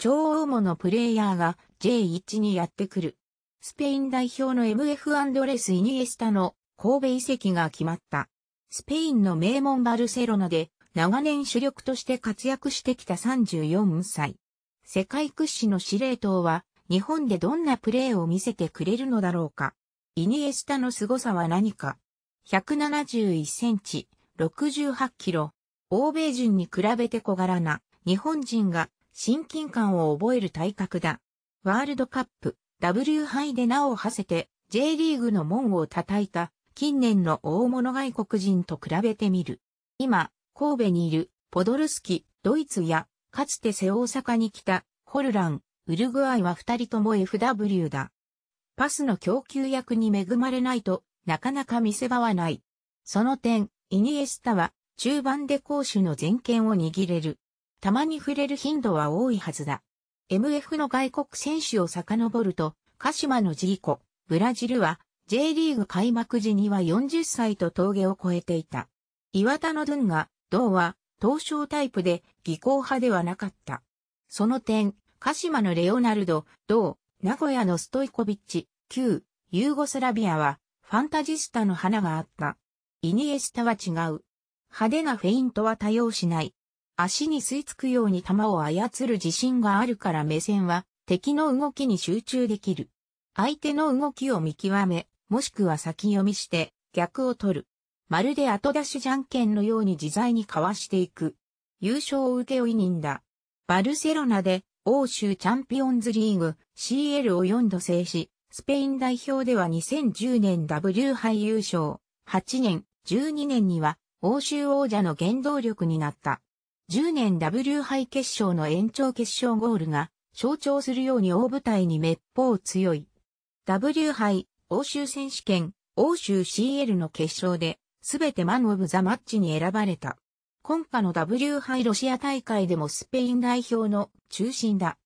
超大物プレイヤーが J1 にやってくる。スペイン代表の MF アンドレス・イニエスタの神戸遺跡が決まった。スペインの名門バルセロナで長年主力として活躍してきた34歳。世界屈指の司令塔は日本でどんなプレーを見せてくれるのだろうか。イニエスタの凄さは何か。171センチ、68キロ。欧米人に比べて小柄な日本人が親近感を覚える体格だ。ワールドカップ、W 杯で名を馳せて、J リーグの門を叩いた、近年の大物外国人と比べてみる。今、神戸にいる、ポドルスキ、ドイツや、かつて瀬大阪に来た、ホルラン、ウルグアイは二人とも FW だ。パスの供給役に恵まれないと、なかなか見せ場はない。その点、イニエスタは、中盤で攻守の全権を握れる。たまに触れる頻度は多いはずだ。MF の外国選手を遡ると、鹿島のジーコ、ブラジルは J リーグ開幕時には40歳と峠を越えていた。岩田のドゥンガ、銅は、東証タイプで、技巧派ではなかった。その点、鹿島のレオナルド、銅、名古屋のストイコビッチ、旧、ユーゴスラビアは、ファンタジスタの花があった。イニエスタは違う。派手なフェイントは多用しない。足に吸い付くように球を操る自信があるから目線は敵の動きに集中できる。相手の動きを見極め、もしくは先読みして逆を取る。まるで後出しじゃんけんのように自在にかわしていく。優勝を請負人だ。バルセロナで欧州チャンピオンズリーグ CL を4度制し、スペイン代表では2010年 W 杯優勝、8年、12年には欧州王者の原動力になった。10年 W 杯決勝の延長決勝ゴールが象徴するように大舞台にめっぽう強い。W 杯欧州選手権欧州 CL の決勝で、すべてマン・オブ・ザ・マッチに選ばれた。今夏の W 杯ロシア大会でもスペイン代表の中心だ。